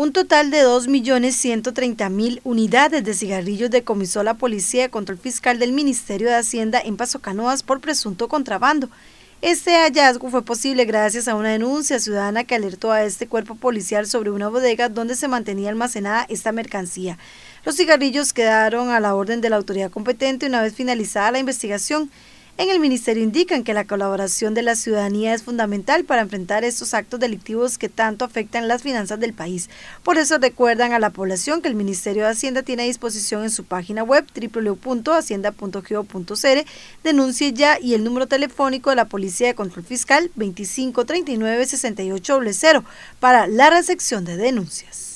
Un total de 2.130.000 unidades de cigarrillos decomisó la Policía de Control Fiscal del Ministerio de Hacienda en Paso Canoas por presunto contrabando. Este hallazgo fue posible gracias a una denuncia ciudadana que alertó a este cuerpo policial sobre una bodega donde se mantenía almacenada esta mercancía. Los cigarrillos quedaron a la orden de la autoridad competente una vez finalizada la investigación. En el ministerio indican que la colaboración de la ciudadanía es fundamental para enfrentar estos actos delictivos que tanto afectan las finanzas del país. Por eso recuerdan a la población que el Ministerio de Hacienda tiene a disposición en su página web www.hacienda.gov.cr denuncie ya y el número telefónico de la Policía de Control Fiscal 2539 6800 para la recepción de denuncias.